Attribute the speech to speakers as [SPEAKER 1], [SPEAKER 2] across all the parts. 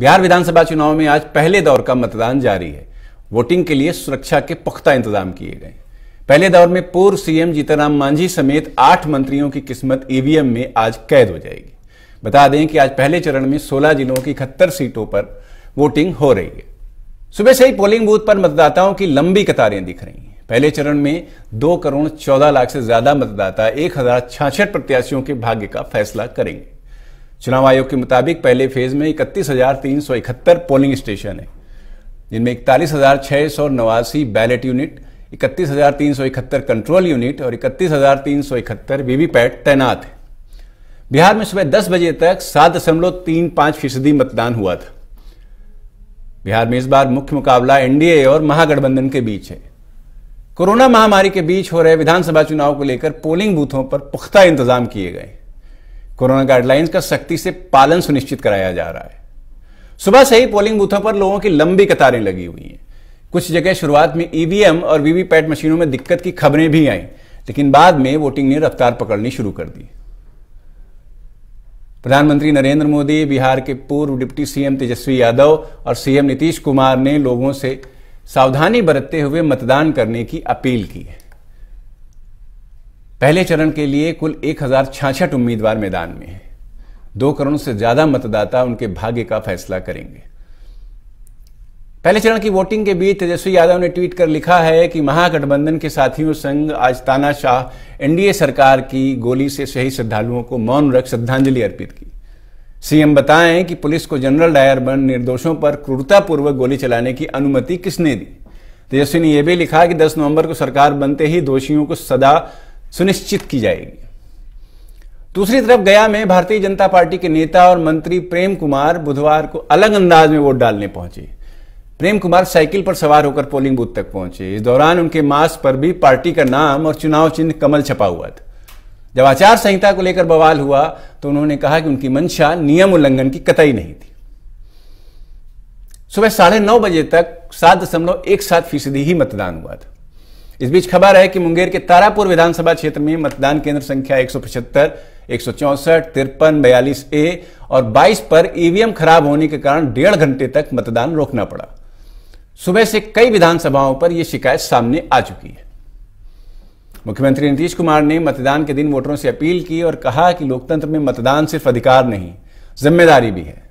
[SPEAKER 1] बिहार विधानसभा चुनाव में आज पहले दौर का मतदान जारी है वोटिंग के लिए सुरक्षा के पुख्ता इंतजाम किए गए पहले दौर में पूर्व सीएम जीतनराम मांझी समेत आठ मंत्रियों की किस्मत ईवीएम में आज कैद हो जाएगी बता दें कि आज पहले चरण में 16 जिलों की इकहत्तर सीटों पर वोटिंग हो रही है सुबह से ही पोलिंग बूथ पर मतदाताओं की लंबी कतारें दिख रही हैं पहले चरण में दो करोड़ चौदह लाख से ज्यादा मतदाता एक हजार प्रत्याशियों के भाग्य का फैसला करेंगे चुनाव आयोग के मुताबिक पहले फेज में इकतीस पोलिंग स्टेशन है जिनमें इकतालीस बैलेट यूनिट इकतीस कंट्रोल यूनिट और इकतीस वीवीपैट तैनात है बिहार में सुबह 10 बजे तक सात दशमलव तीन पांच फीसदी मतदान हुआ था बिहार में इस बार मुख्य मुकाबला एनडीए और महागठबंधन के बीच है कोरोना महामारी के बीच हो रहे विधानसभा चुनाव को लेकर पोलिंग बूथों पर पुख्ता इंतजाम किए गए कोरोना गाइडलाइंस का सख्ती से पालन सुनिश्चित कराया जा रहा है सुबह से ही पोलिंग बूथों पर लोगों की लंबी कतारें लगी हुई हैं कुछ जगह शुरुआत में ईवीएम e और वीवीपैट मशीनों में दिक्कत की खबरें भी आई लेकिन बाद में वोटिंग ने रफ्तार पकड़नी शुरू कर दी प्रधानमंत्री नरेंद्र मोदी बिहार के पूर्व डिप्टी सीएम तेजस्वी यादव और सीएम नीतीश कुमार ने लोगों से सावधानी बरतते हुए मतदान करने की अपील की है पहले चरण के लिए कुल एक उम्मीदवार मैदान में हैं दो करोड़ से ज्यादा मतदाता उनके भाग्य का फैसला करेंगे पहले चरण की वोटिंग के बीच तेजस्वी यादव ने ट्वीट कर लिखा है कि महागठबंधन के साथियों संग आज तानाशाह एनडीए सरकार की गोली से शहीद श्रद्धालुओं को मौन रख श्रद्धांजलि अर्पित की सीएम बताएं कि पुलिस को जनरल डायर बन निर्दोषों पर क्रूरतापूर्वक गोली चलाने की अनुमति किसने दी तेजस्वी ने यह भी लिखा कि 10 नवंबर को सरकार बनते ही दोषियों को सदा सुनिश्चित की जाएगी दूसरी तरफ गया में भारतीय जनता पार्टी के नेता और मंत्री प्रेम कुमार बुधवार को अलग अंदाज में वोट डालने पहुंचे प्रेम कुमार साइकिल पर सवार होकर पोलिंग बूथ तक पहुंचे इस दौरान उनके मास्क पर भी पार्टी का नाम और चुनाव चिन्ह कमल छपा हुआ था जब आचार संहिता को लेकर बवाल हुआ तो उन्होंने कहा कि उनकी मंशा नियम उल्लंघन की कतई नहीं थी सुबह साढ़े नौ बजे तक सात दशमलव एक सात फीसदी ही मतदान हुआ था इस बीच खबर है कि मुंगेर के तारापुर विधानसभा क्षेत्र में मतदान केंद्र संख्या एक सौ पचहत्तर एक सौ चौसठ तिरपन बयालीस ए और 22 पर ईवीएम खराब होने के कारण डेढ़ घंटे तक मतदान रोकना पड़ा सुबह से कई विधानसभाओं पर यह शिकायत सामने आ चुकी है मुख्यमंत्री नीतीश कुमार ने मतदान के दिन वोटरों से अपील की और कहा कि लोकतंत्र में मतदान सिर्फ अधिकार नहीं जिम्मेदारी भी है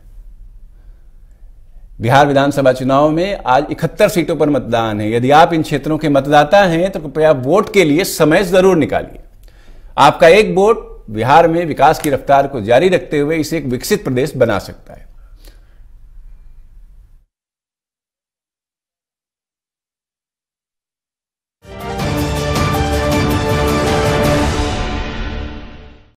[SPEAKER 1] बिहार विधानसभा चुनाव में आज इकहत्तर सीटों पर मतदान है यदि आप इन क्षेत्रों के मतदाता हैं तो कृपया वोट के लिए समय जरूर निकालिए आपका एक वोट बिहार में विकास की रफ्तार को जारी रखते हुए इसे एक विकसित प्रदेश बना सकता है